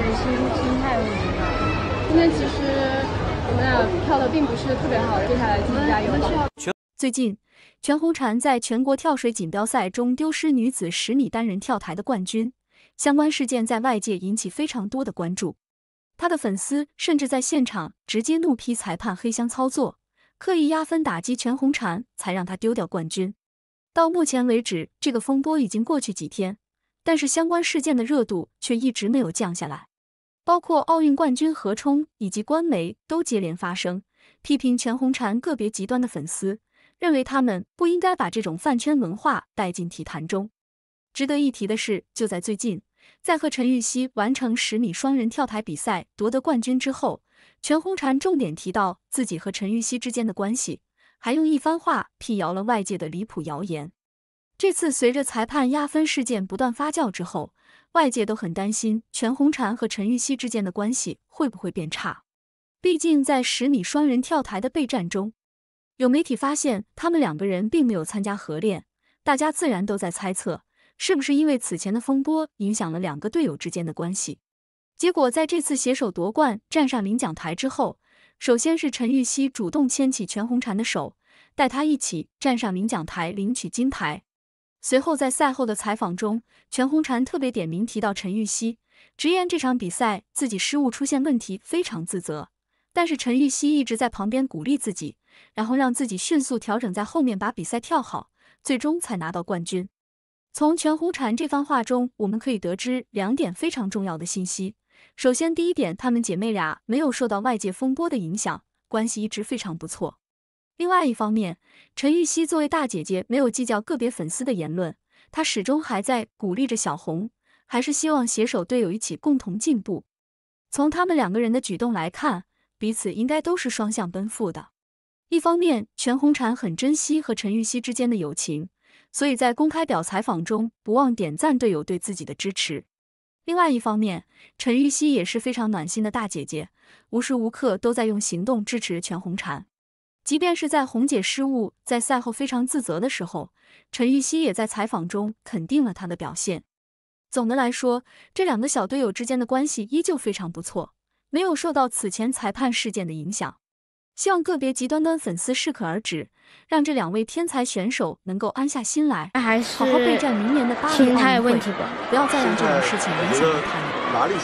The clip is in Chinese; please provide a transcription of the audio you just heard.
心心态问题吧。今天其实我们俩跳的并不是特别好，接下来继续加油吧。最近，全红婵在全国跳水锦标赛中丢失女子十米单人跳台的冠军，相关事件在外界引起非常多的关注。她的粉丝甚至在现场直接怒批裁判黑箱操作，刻意压分打击全红婵，才让她丢掉冠军。到目前为止，这个风波已经过去几天。但是相关事件的热度却一直没有降下来，包括奥运冠军何冲以及官媒都接连发声批评全红婵个别极端的粉丝，认为他们不应该把这种饭圈文化带进体坛中。值得一提的是，就在最近，在和陈芋汐完成十米双人跳台比赛夺得冠军之后，全红婵重点提到自己和陈芋汐之间的关系，还用一番话辟谣了外界的离谱谣言。这次随着裁判压分事件不断发酵之后，外界都很担心全红婵和陈芋汐之间的关系会不会变差。毕竟在十米双人跳台的备战中，有媒体发现他们两个人并没有参加合练，大家自然都在猜测是不是因为此前的风波影响了两个队友之间的关系。结果在这次携手夺冠、站上领奖台之后，首先是陈芋汐主动牵起全红婵的手，带她一起站上领奖台领取金牌。随后在赛后的采访中，全红婵特别点名提到陈芋汐，直言这场比赛自己失误出现问题，非常自责。但是陈芋汐一直在旁边鼓励自己，然后让自己迅速调整，在后面把比赛跳好，最终才拿到冠军。从全红婵这番话中，我们可以得知两点非常重要的信息。首先，第一点，她们姐妹俩没有受到外界风波的影响，关系一直非常不错。另外一方面，陈玉希作为大姐姐，没有计较个别粉丝的言论，她始终还在鼓励着小红，还是希望携手队友一起共同进步。从他们两个人的举动来看，彼此应该都是双向奔赴的。一方面，全红婵很珍惜和陈玉希之间的友情，所以在公开表采访中不忘点赞队友对自己的支持；另外一方面，陈玉希也是非常暖心的大姐姐，无时无刻都在用行动支持全红婵。即便是在红姐失误、在赛后非常自责的时候，陈芋汐也在采访中肯定了她的表现。总的来说，这两个小队友之间的关系依旧非常不错，没有受到此前裁判事件的影响。希望个别极端端粉丝适可而止，让这两位天才选手能够安下心来，还是好好备战明年的巴黎奥运会吧，不要再让这种事情影响他们。